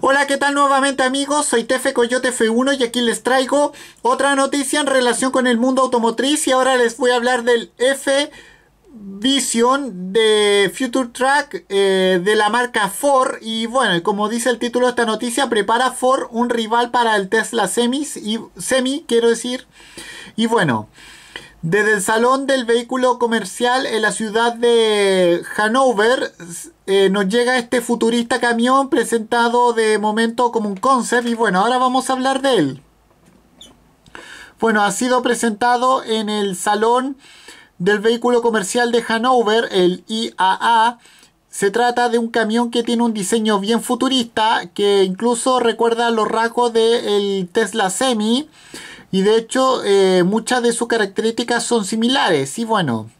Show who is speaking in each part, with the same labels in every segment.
Speaker 1: Hola, ¿qué tal nuevamente amigos? Soy Tefe Coyote F1 y aquí les traigo otra noticia en relación con el mundo automotriz y ahora les voy a hablar del f Vision de Future Track eh, de la marca Ford y bueno, como dice el título de esta noticia, prepara Ford un rival para el Tesla Semis y Semi, quiero decir. Y bueno, desde el salón del vehículo comercial en la ciudad de Hanover eh, nos llega este futurista camión presentado de momento como un concept y bueno, ahora vamos a hablar de él. Bueno, ha sido presentado en el salón del vehículo comercial de Hanover, el IAA, se trata de un camión que tiene un diseño bien futurista, que incluso recuerda los rasgos del Tesla Semi, y de hecho eh, muchas de sus características son similares, y bueno,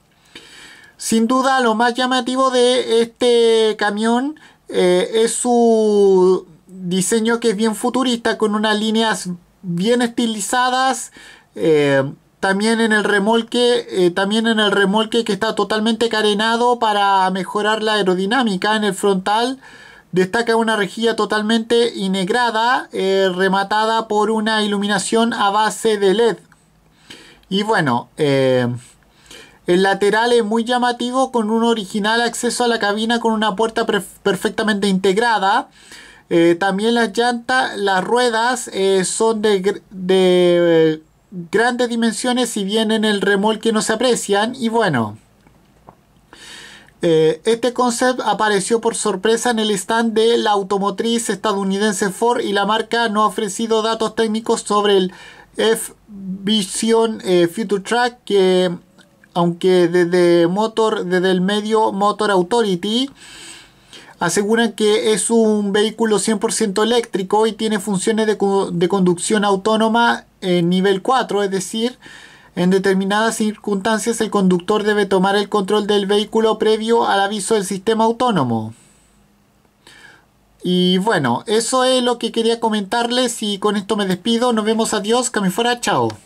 Speaker 1: sin duda lo más llamativo de este camión eh, es su diseño que es bien futurista, con unas líneas bien estilizadas, eh, también en el remolque, eh, también en el remolque que está totalmente carenado para mejorar la aerodinámica. En el frontal destaca una rejilla totalmente inegrada, eh, rematada por una iluminación a base de LED. Y bueno, eh, el lateral es muy llamativo con un original acceso a la cabina con una puerta perfectamente integrada. también las llantas, las ruedas son de, grandes dimensiones, si bien en el remolque no se aprecian. Y bueno, eh, este concept apareció por sorpresa en el stand de la automotriz estadounidense Ford y la marca no ha ofrecido datos técnicos sobre el F-Vision eh, Future Track que aunque desde motor desde el medio Motor Authority aseguran que es un vehículo 100% eléctrico y tiene funciones de, conducción autónoma en nivel 4, es decir, en determinadas circunstancias el conductor debe tomar el control del vehículo previo al aviso del sistema autónomo. Y bueno, eso es lo que quería comentarles y con esto me despido. Nos vemos, adiós, que fuera, chao.